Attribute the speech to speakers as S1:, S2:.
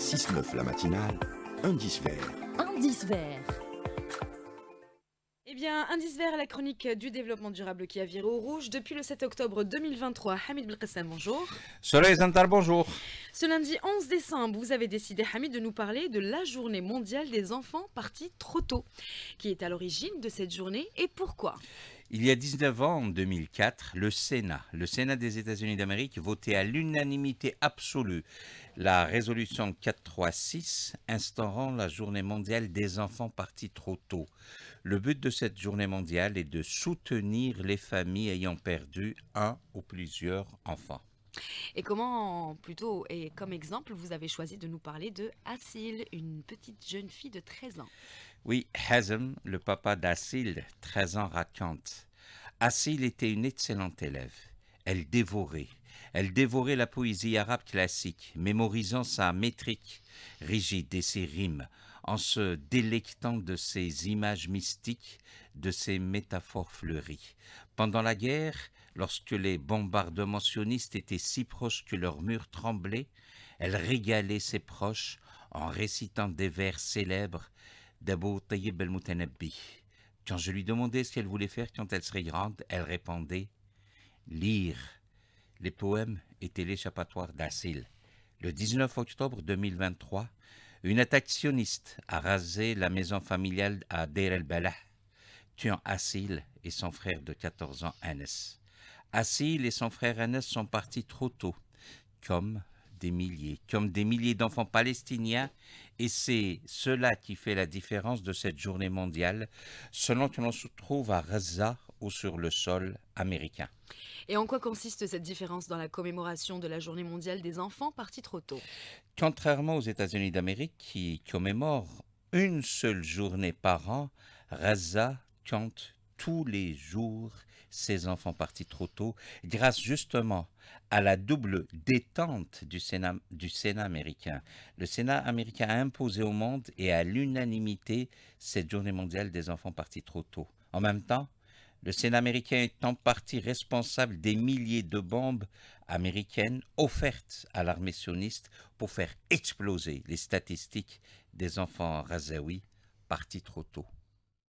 S1: 6-9 la matinale, indice vert.
S2: Indice vert. Eh bien, indice vert, la chronique du développement durable qui a viré au rouge depuis le 7 octobre 2023. Hamid Belkacem, bonjour.
S1: Soleil Zantar, bonjour.
S2: Ce lundi 11 décembre, vous avez décidé, Hamid, de nous parler de la journée mondiale des enfants partis trop tôt. Qui est à l'origine de cette journée et pourquoi
S1: il y a 19 ans, en 2004, le Sénat, le Sénat des États-Unis d'Amérique, votait à l'unanimité absolue la résolution 436 instaurant la journée mondiale des enfants partis trop tôt. Le but de cette journée mondiale est de soutenir les familles ayant perdu un ou plusieurs enfants.
S2: Et comment, plutôt, et comme exemple, vous avez choisi de nous parler de Asil, une petite jeune fille de 13 ans.
S1: Oui, Hazem, le papa d'Asil, 13 ans, raconte. Asil était une excellente élève. Elle dévorait. Elle dévorait la poésie arabe classique, mémorisant sa métrique rigide et ses rimes, en se délectant de ces images mystiques, de ces métaphores fleuries. Pendant la guerre, lorsque les bombardements sionistes étaient si proches que leurs murs tremblaient, elle régalait ses proches en récitant des vers célèbres d'Abu Tayyib al-Mutanabbi. Quand je lui demandais ce qu'elle voulait faire quand elle serait grande, elle répondait « Lire ». Les poèmes étaient l'échappatoire d'asile Le 19 octobre 2023, une attaque sioniste a rasé la maison familiale à Deir el-Balah, tuant Assil et son frère de 14 ans, Anes. Assil et son frère Anes sont partis trop tôt, comme des milliers, comme des milliers d'enfants palestiniens, et c'est cela qui fait la différence de cette journée mondiale, selon que l'on se trouve à Gaza, ou sur le sol américain.
S2: Et en quoi consiste cette différence dans la commémoration de la Journée mondiale des enfants partis trop tôt
S1: Contrairement aux États-Unis d'Amérique qui commémorent une seule journée par an, Raza compte tous les jours ses enfants partis trop tôt grâce justement à la double détente du Sénat, du Sénat américain. Le Sénat américain a imposé au monde et à l'unanimité cette journée mondiale des enfants partis trop tôt. En même temps, le Sénat américain est en partie responsable des milliers de bombes américaines offertes à l'armée sioniste pour faire exploser les statistiques des enfants razaouis partis trop tôt.